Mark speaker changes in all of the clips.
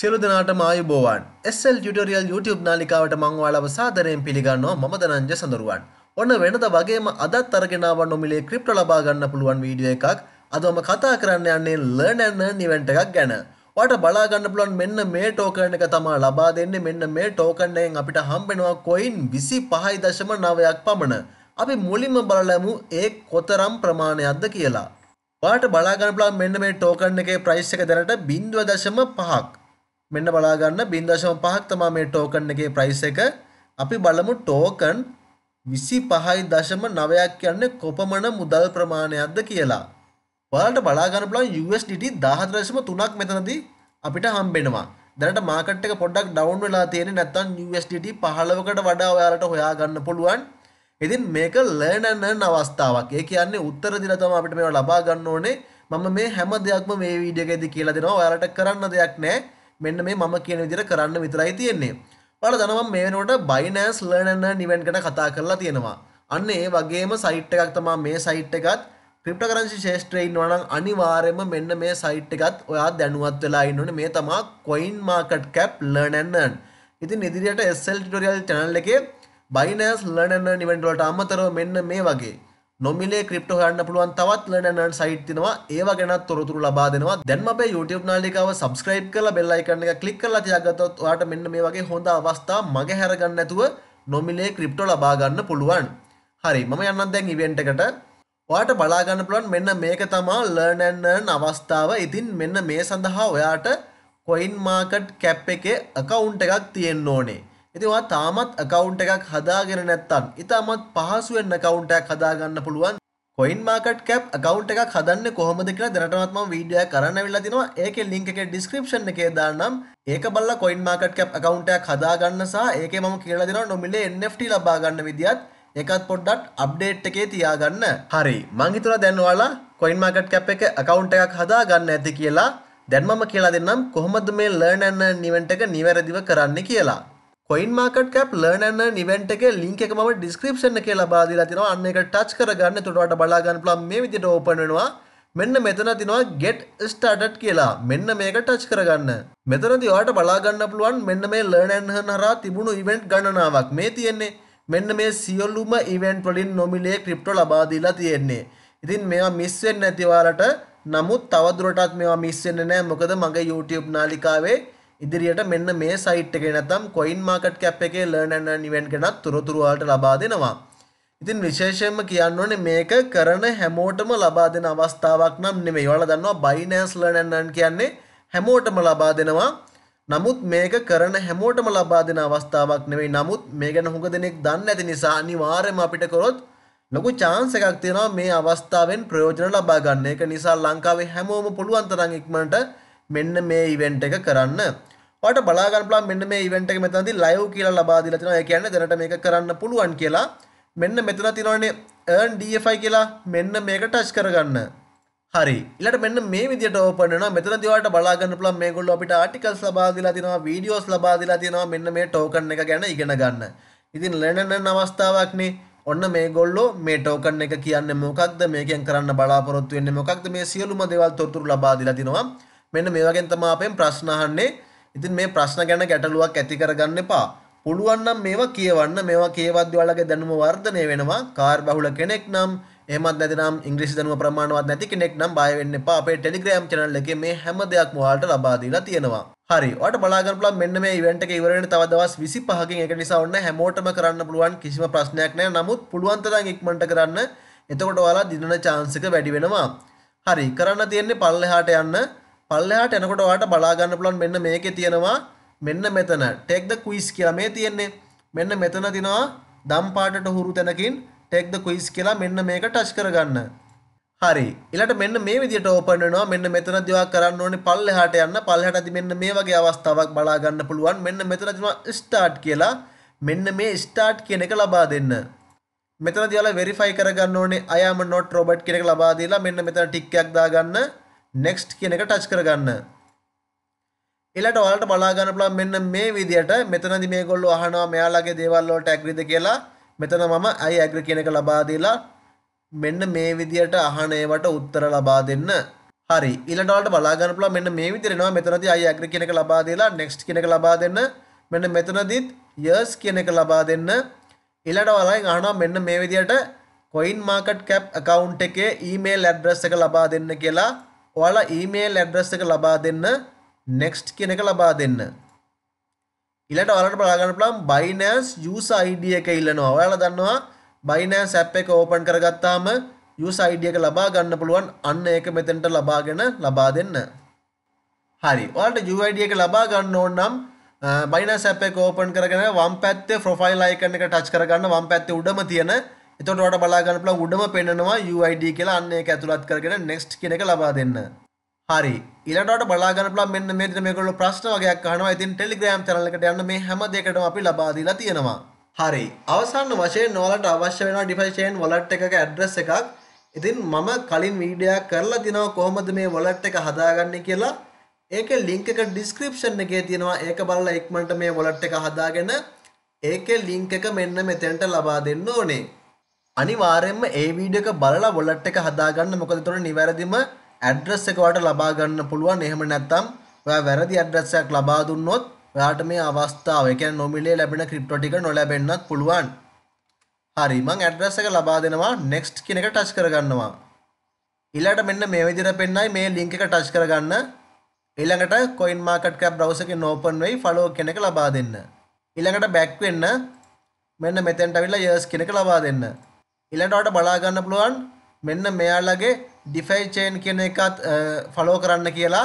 Speaker 1: සියලු දෙනාටම ආයුබෝවන් SL ටියුටෝරියල් YouTube නාලිකාවට මං ඔයාලව සාදරයෙන් පිළිගන්නවා මම දනංජ සඳරුවන්. ඔන්න වෙනද වගේම අදත් අරගෙන ආව නොමිලේ ක්‍රිප්ටෝ ලබා ගන්න පුළුවන් වීඩියෝ එකක්. අද මම කතා කරන්න යන්නේ learn and earn event එකක් ගැන. ඔයාට බලා ගන්න පුළුවන් මෙන්න මේ ටෝකන් එක තමයි ලබා දෙන්නේ. මෙන්න මේ ටෝකන් එකෙන් අපිට හම්බෙනවා coin 25.9ක් පමණ. අපි මුලින්ම බලලමු ඒ කොතරම් ප්‍රමාණයක්ද කියලා. ඔයාට බලා ගන්න පුළුවන් මෙන්න මේ ටෝකන් එකේ price එක දැනට 0.5ක්. මෙන්න බලා ගන්න 0.5ක් තමයි මේ ටෝකන් එකේ price එක. අපි බලමු ටෝකන් 25.9ක් කියන්නේ කොපමණ මුදල් ප්‍රමාණයක්ද කියලා. ඔයාලට බලා ගන්න පුළුවන් USDT 14.3ක් මෙතනදී අපිට හම්බෙනවා. දැනට මාකට් එක පොඩ්ඩක් ඩවුන් වෙලා තියෙන්නේ නැත්නම් USDT 15කට වඩා ඔයාලට හොයා ගන්න පුළුවන්. ඉතින් මේක ලර්න් ඇන් ලර්න් අවස්ථාවක්. ඒ කියන්නේ උත්තර දිලා තමයි අපිට මේවා ලබා ගන්න ඕනේ. මම මේ හැම දෙයක්ම මේ වීඩියෝ එකේදී කියලා දෙනවා. ඔයාලට කරන්න දෙයක් නැහැ. මෙන්න මේ මම කියන විදිහට කරන්න විතරයි තියෙන්නේ. ඔයාලා දන්නවා මේ වෙනකොට Binance Learn and Earn event ගැන කතා කරලා තියෙනවා. අන්න ඒ වගේම සයිට් එකක් තමයි මේ සයිට් එකත් ක්‍රිප්ටකරන්සි ශේෂත්‍රයේ ඉන්නවා නම් අනිවාර්යයෙන්ම මෙන්න මේ සයිට් එකත් ඔයා දැනුවත් වෙලා ඉන්න ඕනේ මේ තමයි coin market cap learn and earn. ඉතින් ඉදිරියට SL tutorial channel එකේ Binance learn and earn event වලට අමතරව මෙන්න මේ වගේ නොමිලේ ක්‍රිප්ට හන්න පුළුවන් තවත් ලනන් සයිට් තිනවා ඒවා ගැනත් තොරතුරු ලබා දෙනවා දැන්ම අපේ YouTube නාලිකාව සබස්ක්‍රයිබ් කරලා බෙල් අයිකන් එක ක්ලික් කරලා තියාගත්තොත් ඔයාට මෙන්න මේ වගේ හොඳ අවස්ථා මගේ හැරගන්න නැතුව නොමිලේ ක්‍රිප්ටෝ ලබා ගන්න පුළුවන් හරි මම යන්නම් දැන් ඉවෙන්ට් එකට ඔයාට බලා ගන්න පුළුවන් මෙන්න මේක තමා ලර්න් ඇන් අර්න් අවස්ථාව. ඉතින් මෙන්න මේ සඳහා ඔයාට coin market cap එකේ account එකක් තියෙන්න ඕනේ. ඉතින් ඔයා තාමත් account එකක් හදාගෙන නැත්නම් ඉතාමත් පහසුවෙන් account එකක් හදාගන්න පුළුවන්. coin market cap account එකක් හදන්නේ කොහොමද කියලා දැනටමත් මම වීඩියෝ එකක් කරන්න අවිල්ලා තිනවා. ඒකේ link එකේ description එකේ දාන්නම්. ඒක බලලා coin market cap account එකක් හදාගන්න සහ ඒකේ මම කියලා දෙනවා නොමිලේ NFT ලබා ගන්න විදියත් එකත් පොඩ්ඩක් අප්ඩේට් එකේ තියාගන්න. හරි. මං හිතුවා දැන් ඔයාලා coin market cap එකේ account එකක් හදාගන්න ඇති කියලා. දැන් මම කියලා දෙන්නම් කොහොමද මේ learn and earn event එක නිවැරදිව කරන්න කියලා. කොයින් මාකට කැප් ලර්නන්න නිවට එක ලින්ක එක ම ඩිස්ක්‍රපෂන කියලා බාදිලා තින අන්න එක ටච් කරගන්න තුටට බලාගන්න පලම් මේ විදිට ඕපනවා මෙන්න මෙතන තිනවා ගෙට් ස්ටාඩට් කියලා මෙන්න මේක ටච් කරගන්න මෙතනති වාට බලාගන්න පුළුවන් මෙන්න මේ ලර්නන් හරා තිබුණු ඉවෙන්ට් ගණනාවක් මේ තියෙන්නේ මෙන්න මේ සියල්ලුම ඉවෙන්ට් වලින් නොමිලේ ක්‍රිප්ටෝ ලබාදීලා තියෙන්නේ ඉතින් මේවා මිස්වෙන් නැතිවාලට නමුත් තවදුරටත් මේවා මිස්සෙන්න නෑ මොකද මගේ YouTube නාලිකාවේ ඉදිරියට මෙන්න මේ සයිට් එකේ නැත්නම් coin market cap එකේ learn and earn event ගැනත් තොරතුරු වලට ලබා දෙනවා. ඉතින් විශේෂයෙන්ම කියන්න ඕනේ මේක කරන හැමෝටම ලබා දෙන අවස්ථාවක් නම් නෙමෙයි. ඔයාලා දන්නවා Binance learn and earn කියන්නේ හැමෝටම ලබා දෙනවා. නමුත් මේක කරන හැමෝටම ලබා දෙන අවස්ථාවක් නෙවෙයි. නමුත් මේ ගැන හුඟ දෙනෙක් දන්නේ නැති නිසා අනිවාර්යයෙන්ම අපිට කරොත් ලොකු chance එකක් තියෙනවා මේ අවස්ථාවෙන් ප්‍රයෝජන ලබා ගන්න. ඒක නිසා ලංකාවේ හැමෝම පුළුවන් තරම් ඉක්මනට මෙන්න මේ event එක කරන්න. ඔයාලට බලා ගන්න පුළුවන් මෙන්න මේ ඉවෙන්ට් එක මෙතනදී ලයිව් කියලා ලබා දීලා තිනවා. ඒ කියන්නේ දැනට මේක කරන්න පුළුවන් කියලා. මෙන්න මෙතන තියෙනවනේ earn DFI කියලා මෙන්න මේක ටච් කරගන්න. හරි. ඊළඟට මෙන්න මේ විදියට ඕපන් වෙනවා. මෙතනදී ඔයාලට බලා ගන්න පුළුවන් මේගොල්ලෝ අපිට ආටිකල්ස් ලබා දීලා තිනවා, වීඩියෝස් ලබා දීලා තිනවා මෙන්න මේ ටෝකන් එක ගැන ඉගෙන ගන්න. ඉතින් ලැනන අවස්ථාවක්නේ ඔන්න මේගොල්ලෝ මේ ටෝකන් එක කියන්නේ මොකක්ද මේකෙන් කරන්න බලාපොරොත්තු වෙන්නේ මොකක්ද මේ සියලුම දේවල් තොරතුරු ලබා දීලා තිනවා මෙන්න මේ වගේ තමයි අපෙන් ප්‍රශ්න අහන්නේ ඉතින් මේ ප්‍රශ්න ගැන ගැටලුවක් ඇති කරගන්න එපා. පුළුවන් නම් මේවා කියවන්න. මේවා කියවද්දි ඔයාලගේ දැනුම වර්ධනය වෙනවා. කාර් බහුල කෙනෙක් නම් එහෙමත් නැතිනම් ඉංග්‍රීසි දැනුම ප්‍රමාණවත් නැති කෙනෙක් නම් බය වෙන්න එපා. අපේ Telegram channel එකේ මේ හැම දෙයක්ම ඔයාලට ලබා දීලා තියෙනවා. හරි. ඔයාලට බලා ගන්න පුළුවන් මෙන්න මේ ඉවෙන්ට් එක ඉවර වෙන තව දවස් 25කින් ඒක නිසා ඔන්න හැමෝටම කරන්න පුළුවන් කිසිම ප්‍රශ්නයක් නැහැ. නමුත් පුළුවන් තරම් ඉක්මනට කරන්න. එතකොට ඔයාලා දිනන chance එක වැඩි වෙනවා. හරි. කරන්න තියෙන්නේ පල්ලෙහාට යන්න පල්ලෙහාට එනකොට ඔයාලට බලා ගන්න පුළුවන් මෙන්න මේකේ තියෙනවා මෙන්න මෙතන ටෙක් ද ක්විස් කියලා මේ තියෙන්නේ. මෙන්න මෙතන තියෙනවා දම් පාටට හුරු තැනකින් ටෙක් ද ක්විස් කියලා මෙන්න මේක ටච් කරගන්න. හරි. ඊළඟට මෙන්න මේ විදිහට ඕපන් වෙනවා. මෙන්න මෙතන දිවා කරන්න ඕනේ පල්ලෙහාට යන්න. පල්ලෙහාටදී මෙන්න මේ වගේ අවස්ථාවක් බලා ගන්න පුළුවන්. මෙන්න මෙතන තියෙනවා ස්ටාර්ට් කියලා. මෙන්න මේ ස්ටාර්ට් කියන එක ලබා දෙන්න. මෙතන දිවල වෙරිෆයි කරගන්න ඕනේ I am not robot කියන එක ලබා දීලා මෙන්න මෙතන ටික් එකක් දාගන්න. next කියන එක ටච් කරගන්න. ඊළඟට ඔයාලට බලා ගන්න පුළුවන් මෙන්න මේ විදියට මෙතනදි මේගොල්ලෝ අහනවා මෙයාලගේ දේවල් වලට ඇග්‍රීද කියලා. මෙතන මම I agree කියන එක ලබා දීලා මෙන්න මේ විදියට අහන ඒවට උත්තර ලබා දෙන්න. හරි. ඊළඟට ඔයාලට බලා ගන්න පුළුවන් මෙන්න මේ විදියට එනවා මෙතනදී I agree කියන එක ලබා දීලා next කියන එක ලබා දෙන්න. මෙන්න මෙතනදිත් yes කියන එක ලබා දෙන්න. ඊළඟට ඔයාලෙන් අහනවා මෙන්න මේ විදියට coin market cap account එකේ email address එක ලබා දෙන්න කියලා ඔයාලා ඊමේල් ඇඩ්‍රස් එක ලබා දෙන්න next කියන එක ලබා දෙන්න. ඊළඟට ඔයාලට බලා ගන්න පුළුවන් Binance user ID එක ඉල්ලනවා. ඔයාලා දන්නවා Binance app එක open කරගත්තාම user ID එක ලබා ගන්න පුළුවන්. අන්න ඒක මෙතෙන්ට ලබාගෙන ලබා දෙන්න. හරි. ඔයාලට UID එක ලබා ගන්න ඕන නම් Binance app එක open කරගෙන වම් පැත්තේ profile icon එක touch කරගන්න වම් පැත්තේ උඩම තියෙන එතකොට ඔයාලට බලා ගන්න පුළුවන් උඩම පෙන්නනවා UID කියලා අන්න ඒක ඇතුළත් කරගෙන next කියන එක ලබා දෙන්න. හරි. ඊළඟට ඔයාලට බලා ගන්න පුළුවන් මෙන්න මේ විදිහට මේගොල්ලෝ ප්‍රශ්න වගේක් අහනවා. ඉතින් Telegram channel එකට යන්න මේ හැම දෙයකටම අපි ලබා දීලා තියෙනවා. හරි. අවසන් වශයෙන් ඔයාලට අවශ්‍ය වෙනවා DeFi chain wallet එකක address එකක්. ඉතින් මම කලින් වීඩියෝ කරලා තිනවා කොහොමද මේ wallet එක හදාගන්නේ කියලා. ඒකේ link එක description එකේ තියෙනවා. ඒක බලලා ඉක්මනට මේ wallet එක හදාගෙන ඒකේ link එක මෙන්න මෙතෙන්ට ලබා දෙන්න ඕනේ. අනිවාර්යයෙන්ම ඒ වීඩියෝ එක බලලා wallet එක හදාගන්න මොකද ඒතකොට නිවැරදිම address එක ඔයාලට ලබා ගන්න පුළුවන්. එහෙම නැත්නම් ඔයා වැරදි address එකක් ලබා දුන්නොත් ඔයාට මේ අවස්ථාව, ඒ කියන්නේ නොමිලේ ලැබෙන crypto ටික නොලැබෙන්නත් පුළුවන්. හරි මං ඇඩ්‍රස් එක ලබා දෙනවා next කියන එක ටච් කරගන්නවා ඊළඟට මෙන්න මේ විදිහට පෙන්නයි මේ link එක ටච් කරගන්න ඊළඟට coin market cap browser එකෙන් open වෙයි follow කියන එක ලබා දෙන්න ඊළඟට back වෙන්න මෙන්න මෙතෙන්ට අවිලා years කියන එක ලබා දෙන්න ඊළඟට බලා ගන්න පුළුවන් මෙන්න මෙයාලගේ ඩිෆයි චේන් කියන එකත් ෆලෝ කරන්න කියලා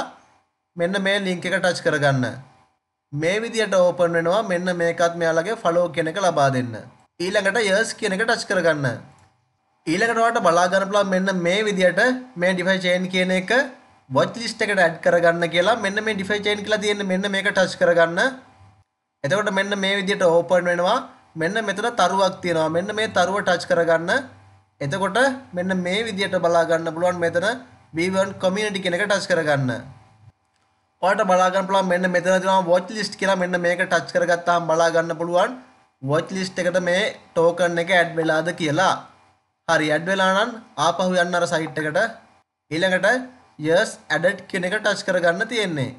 Speaker 1: මෙන්න මේ ලින්ක් එක ටච් කරගන්න. මේ විදියට ඕපන් වෙනවා මෙන්න මේකත් මෙයාලගේ ෆලෝ කියන එක ලබා දෙන්න. ඊළඟට යර්ස් කියන එක ටච් කරගන්න. ඊළඟට ඔයාලට බලා ගන්න පුළුවන් මෙන්න මේ විදියට මේ ඩිෆයි චේන් කියන එක වොච් ලිස්ට් එකට ඇඩ් කරගන්න කියලා මෙන්න මේ ඩිෆයි චේන් කියලා තියෙන මෙන්න මේක ටච් කරගන්න. එතකොට මෙන්න මේ විදියට ඕපන් වෙනවා මෙන්න මෙතන තරුවක් තියෙනවා. මෙන්න මේ තරුව ටච් කරගන්න. එතකොට මෙන්න මේ විදියට බලා ගන්න පුළුවන් මෙතන B1 community කියන එක ටච් කරගන්න. ඔයාලට බලා ගන්න පුළුවන් මෙන්න මෙතන තියෙනවා watch list කියලා මෙන්න මේක ටච් කරගත්තාම බලා ගන්න පුළුවන් watch list එකට මේ token එක add වෙලාද කියලා. හරි add වෙලා නම් ආපහු යන්න අර site එකට ඊළඟට yes added කියන එක ටච් කරගන්න තියෙන්නේ.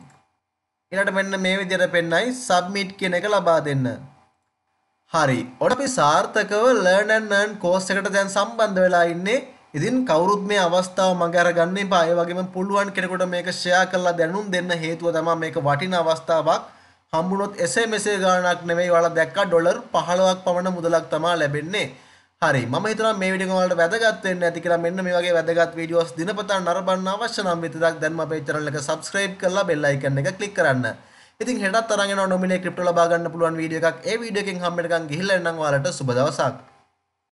Speaker 1: ඊළඟට මෙන්න මේ විදිහට පෙන්නයි submit කියන එක ලබා දෙන්න. හරි ඔට අපි සාර්ථකව ලර්නන්නන් කෝස් එකට දැන් සම්බන්ධ වෙලා ඉන්නේ ඉතින් කවුරුත් මේ අවස්ථාව මඟ අරගන්න එපා. ඒ වගේම පුළුවන් කෙනෙකුට මේක ෂෙයා කරලා දැනුම් දෙන්න හේතුව තමයි මේක වටින අවස්ථාවක්. හම්බුනොත් එසේ මෙසේ ගාණක් නෙමෙයි. ඔයාලා දැක්කා ඩොලර් 15ක් පමණ මුදලක් තමයි ලැබෙන්නේ. හරි මම හිතනවා මේ වීඩියෝ එක වලට වැදගත් වෙන්න ඇති කියලා මෙන්න මේ වගේ වැදගත් වීඩියෝස් දිනපතා නරඹන්න අවශ්‍ය නම් විතරක් දැන්ම අපේ channel එක subscribe කරලා bell icon එක click කරන්න. ඉතින් හෙටත් අරන් එනවා නොමිලේ ක්‍රිප්ටෝ ලබා ගන්න පුළුවන් වීඩියෝ එකක්. ඒ වීඩියෝ එකෙන් හම්බෙන්නකම් ගිහිල්ලා එන්නම් ඔයාලට සුබ දවසක්.